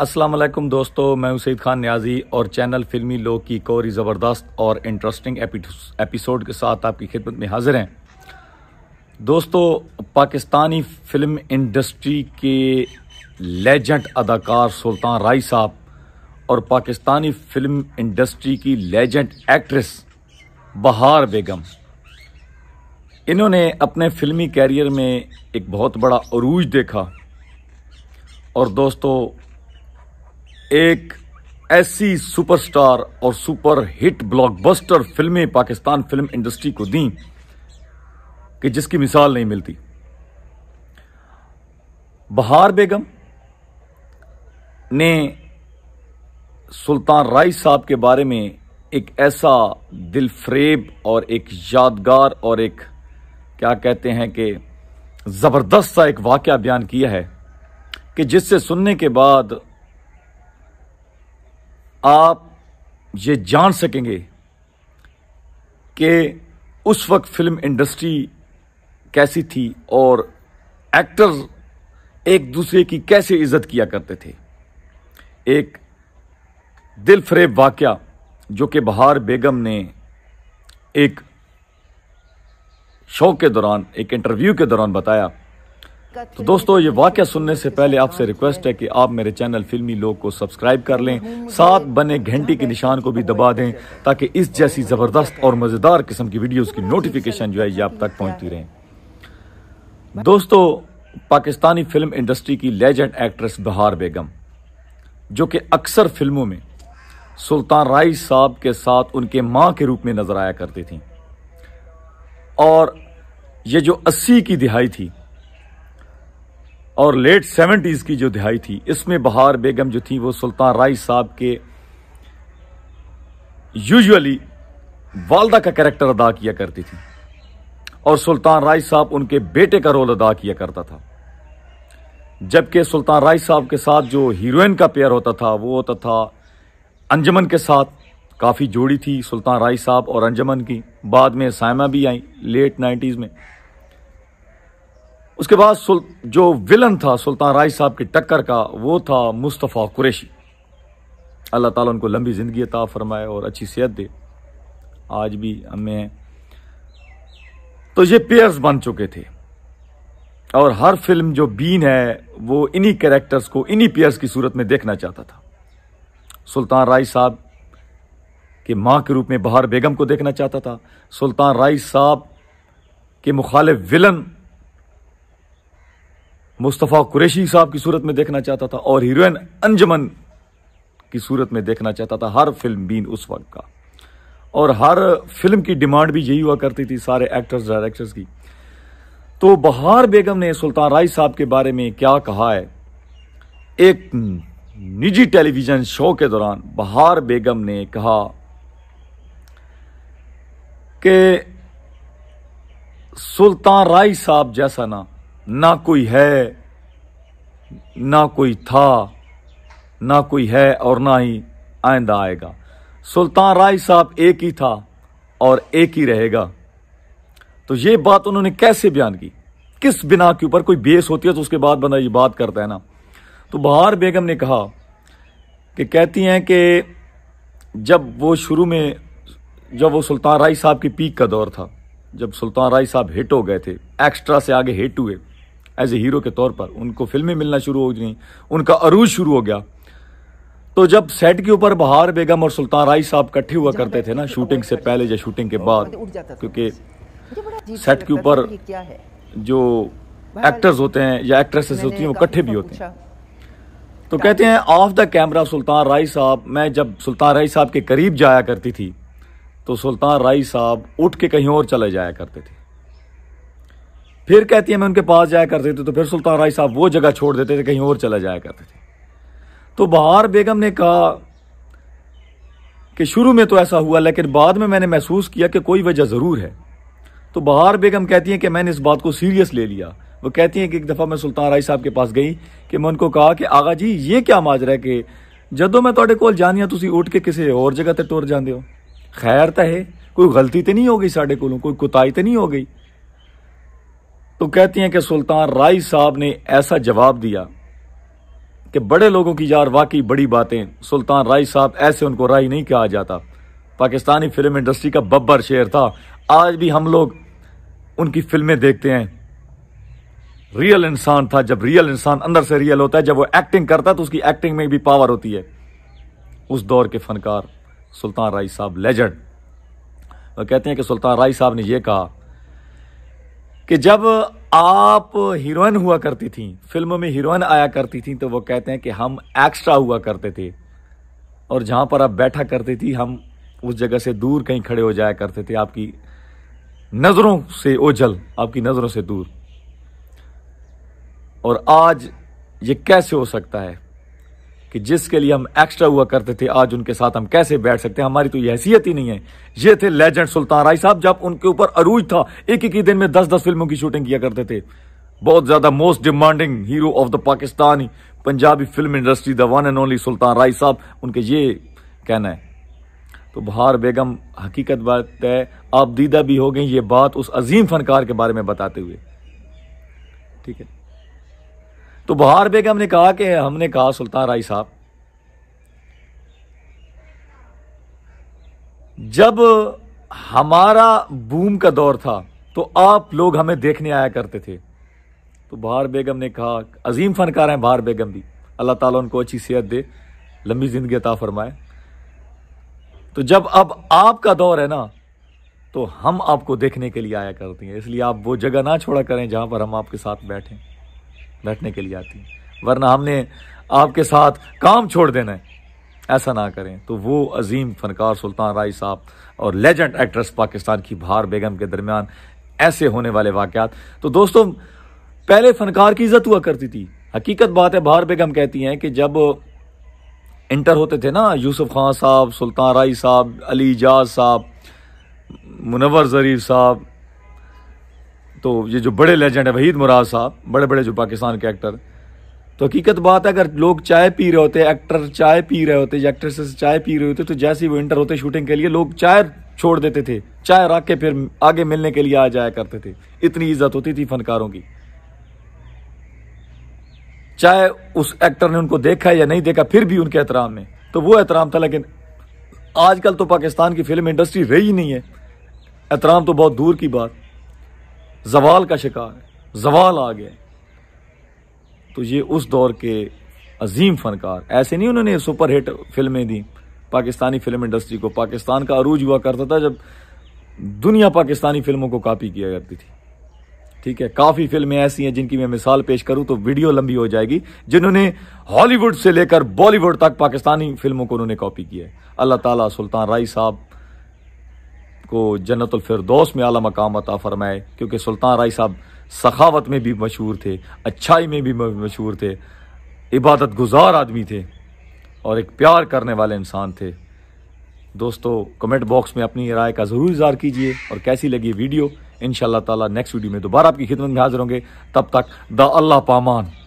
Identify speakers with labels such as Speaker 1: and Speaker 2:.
Speaker 1: असलम दोस्तों मैं उसैद खान न्याजी और चैनल फिल्मी लोग की कोरी ज़बरदस्त और इंटरेस्टिंग एपिसोड के साथ आपकी खिदमत में हाजिर हैं दोस्तों पाकिस्तानी फिल्म इंडस्ट्री के लेजेंड अदाकार सुल्तान राय साहब और पाकिस्तानी फिल्म इंडस्ट्री की लेजेंड एक्ट्रेस बहार बेगम इन्होंने अपने फिल्मी कैरियर में एक बहुत बड़ा अरूज देखा और दोस्तों एक ऐसी सुपरस्टार और सुपर हिट ब्लॉकबस्टर फिल्में पाकिस्तान फिल्म इंडस्ट्री को दी कि जिसकी मिसाल नहीं मिलती बहार बेगम ने सुल्तान राय साहब के बारे में एक ऐसा दिलफरेब और एक यादगार और एक क्या कहते हैं कि ज़बरदस्त सा एक वाक़ बयान किया है कि जिससे सुनने के बाद आप ये जान सकेंगे कि उस वक्त फिल्म इंडस्ट्री कैसी थी और एक्टर्स एक दूसरे की कैसे इज्जत किया करते थे एक दिल फरेब वाक्य जो कि बहार बेगम ने एक शो के दौरान एक इंटरव्यू के दौरान बताया तो दोस्तों ये वाक्य सुनने से पहले आपसे रिक्वेस्ट है कि आप मेरे चैनल फिल्मी लोग को सब्सक्राइब कर लें साथ बने घंटी के निशान को भी दबा दें ताकि इस जैसी ज़बरदस्त और मज़ेदार किस्म की वीडियोस की नोटिफिकेशन जो है ये आप तक पहुंचती रहे दोस्तों पाकिस्तानी फिल्म इंडस्ट्री की लेजेंड एक्ट्रेस बहार बेगम जो कि अक्सर फिल्मों में सुल्तान राय साहब के साथ उनके माँ के रूप में नज़र आया करती थी और ये जो अस्सी की दिहाई थी और लेट सेवेंटीज की जो दिहाई थी इसमें बहार बेगम जो थी वो सुल्तान राय साहब के यूजुअली वालदा का कैरेक्टर अदा किया करती थी और सुल्तान राय साहब उनके बेटे का रोल अदा किया करता था जबकि सुल्तान राय साहब के साथ जो हीरोइन का पेयर होता था वो होता था अंजमन के साथ काफ़ी जोड़ी थी सुल्तान राय साहब और अंजमन की बाद में सायमा भी आई लेट नाइन्टीज़ में उसके बाद जो विलन था सुल्तान राय साहब की टक्कर का वो था मुस्तफ़ा कुरैशी अल्लाह ताला उनको लंबी ज़िंदगी अता फरमाए और अच्छी सेहत दे आज भी हमें तो ये पेयर्स बन चुके थे और हर फिल्म जो बीन है वो इन्हीं कैरेक्टर्स को इन्हीं पेयर्स की सूरत में देखना चाहता था सुल्तान राय साहब के माँ के रूप में बहार बेगम को देखना चाहता था सुल्तान राय साहब के मुखालिफ विलन मुस्तफ़ा कुरैशी साहब की सूरत में देखना चाहता था और हीरोइन अंजमन की सूरत में देखना चाहता था हर फिल्म बीन उस वक्त का और हर फिल्म की डिमांड भी यही हुआ करती थी सारे एक्टर्स डायरेक्टर्स की तो बहार बेगम ने सुल्तान राय साहब के बारे में क्या कहा है एक निजी टेलीविज़न शो के दौरान बहार बेगम ने कहा कि सुल्तान राय साहब जैसा ना ना कोई है ना कोई था ना कोई है और ना ही आइंदा आएगा सुल्तान राय साहब एक ही था और एक ही रहेगा तो ये बात उन्होंने कैसे बयान की किस बिना के ऊपर कोई बेस होती है तो उसके बाद बंदा ये बात करता है ना तो बहार बेगम ने कहा कि कहती हैं कि जब वो शुरू में जब वो सुल्तान राय साहब की पीक का दौर था जब सुल्तान राय साहब हिट हो गए थे एक्स्ट्रा से आगे हिट हुए एज ए हीरो के तौर पर उनको फिल्में मिलना शुरू हो गई उनका अरूज शुरू हो गया तो जब सेट के ऊपर बहार बेगम और सुल्तान राय साहब इकट्ठे हुआ करते थे ना शूटिंग अच्छा से पहले या शूटिंग के हाँ, बाद मतलब क्योंकि सेट के ऊपर जो एक्टर्स होते हैं या एक्ट्रेसेस होती हैं वो इकट्ठे भी होते हैं तो कहते हैं off the camera Sultan Rai साहब मैं जब सुल्तान राय साहब के करीब जाया करती थी तो सुल्तान राय साहब उठ के कहीं और चले जाया करते थे फिर कहती है मैं उनके पास जाया करते थे तो फिर सुल्तान राय साहब वो जगह छोड़ देते थे कहीं और चला जाया करते थे तो बहार बेगम ने कहा कि शुरू में तो ऐसा हुआ लेकिन बाद में मैंने महसूस किया कि कोई वजह ज़रूर है तो बहार बेगम कहती हैं कि मैंने इस बात को सीरियस ले लिया वो कहती हैं कि एक दफ़ा मैं सुल्तान राय साहब के पास गई कि मैं उनको कहा कि आगा जी ये क्या माजरा है कि जदों मैं थोड़े को जानी ਆ तुम उठ के किसी और जगह ਤੇ ਟੁਰ जाते हो खैर तो है कोई गलती तो नहीं हो गई साढ़े ਕੋਲੋਂ ਕੋਈ ਕੁਤਾਈ ਤੇ ਨਹੀਂ ਹੋ तो कहती हैं कि सुल्तान राय साहब ने ऐसा जवाब दिया कि बड़े लोगों की यार वाकई बड़ी बातें सुल्तान राय साहब ऐसे उनको राय नहीं कहा जाता पाकिस्तानी फिल्म इंडस्ट्री का बब्बर शेर था आज भी हम लोग उनकी फिल्में देखते हैं रियल इंसान था जब रियल इंसान अंदर से रियल होता है जब वो एक्टिंग करता है तो उसकी एक्टिंग में भी पावर होती है उस दौर के फनकार सुल्तान राय साहब लेजेंड वह कहते हैं कि सुल्तान राय साहब ने यह कहा कि जब आप हीरोइन हुआ करती थी फिल्म में हीरोइन आया करती थी तो वो कहते हैं कि हम एक्स्ट्रा हुआ करते थे और जहाँ पर आप बैठा करती थी हम उस जगह से दूर कहीं खड़े हो जाया करते थे आपकी नज़रों से ओझल आपकी नज़रों से दूर और आज ये कैसे हो सकता है कि जिसके लिए हम एक्स्ट्रा हुआ करते थे आज उनके साथ हम कैसे बैठ सकते हैं हमारी तो ये हैसियत ही नहीं है ये थे लेजेंड सुल्तान राय साहब जब उनके ऊपर अरूज था एक एक ही दिन में दस दस फिल्मों की शूटिंग किया करते थे बहुत ज्यादा most demanding hero of the Pakistan Punjabi film industry the one and only Sultan Rai साहब उनके ये कहना है तो बहार बेगम हकीकत बात है आप दीदा भी हो गई ये बात उस अजीम फनकार के बारे में बताते हुए ठीक है तो बहार बेगम ने कहा कि हमने कहा सुल्तान राय साहब जब हमारा बूम का दौर था तो आप लोग हमें देखने आया करते थे तो बहार बेगम ने कहा अजीम फनकार हैं बहार बेगम भी अल्लाह ताला उनको अच्छी सेहत दे लंबी ज़िंदगी अता फरमाए तो जब अब आपका दौर है ना तो हम आपको देखने के लिए आया करते हैं इसलिए आप वो जगह ना छोड़ा करें जहां पर हम आपके साथ बैठें बैठने के लिए आती है वरना हमने आपके साथ काम छोड़ देना है ऐसा ना करें तो वो अजीम फनकार सुल्तान राय साहब और लेजेंड एक्ट्रेस पाकिस्तान की बहार बेगम के दरमियान ऐसे होने वाले वाक़ात तो दोस्तों पहले फनकार की इज्जत हुआ करती थी हकीकत बात है बहार बेगम कहती हैं कि जब इंटर होते थे ना यूसुफ खान साहब सुल्तान राय साहब अली जाज साहब मुनवर ज़रीफ साहब तो ये जो बड़े लेजेंड है वहीद मुराद साहब बड़े बड़े जो पाकिस्तान के एक्टर तो हकीकत बात है अगर लोग चाय पी रहे होते एक्टर चाय पी रहे होते या एक्ट्रेसेस चाय पी रहे होते तो जैसे ही वो इंटर होते शूटिंग के लिए लोग चाय छोड़ देते थे चाय रख के फिर आगे मिलने के लिए आ जाया करते थे इतनी इज्जत होती थी फनकारों की चाहे उस एक्टर ने उनको देखा या नहीं देखा फिर भी उनके एहतराम में तो वो एहतराम था लेकिन आजकल तो पाकिस्तान की फिल्म इंडस्ट्री रही नहीं है एहतराम तो बहुत दूर की बात जवाल का शिकार है जवाल आ गया तो ये उस दौर के अजीम फनकार ऐसे नहीं उन्होंने सुपर हिट फिल्में दी पाकिस्तानी फिल्म इंडस्ट्री को पाकिस्तान का अरूज हुआ करता था जब दुनिया पाकिस्तानी फिल्मों को कापी किया करती थी ठीक है काफ़ी फिल्में ऐसी हैं जिनकी मैं मिसाल पेश करूं तो वीडियो लंबी हो जाएगी जिन्होंने हॉलीवुड से लेकर बॉलीवुड तक पाकिस्तानी फिल्मों को उन्होंने कॉपी किया है अल्लाह ताला सुल्तान राय साहब को जन्नतफरदौस में आला मकाम अता फ़रमाए क्योंकि सुल्तान राय साहब सखावत में भी मशहूर थे अच्छाई में भी मशहूर थे इबादत गुजार आदमी थे और एक प्यार करने वाले इंसान थे दोस्तों कमेंट बॉक्स में अपनी राय का ज़रूर इजहार कीजिए और कैसी लगी वीडियो इन शाह तेक्स्ट वीडियो में दोबारा आपकी खिदमत में हाजिर होंगे तब तक द अल्लाह पामान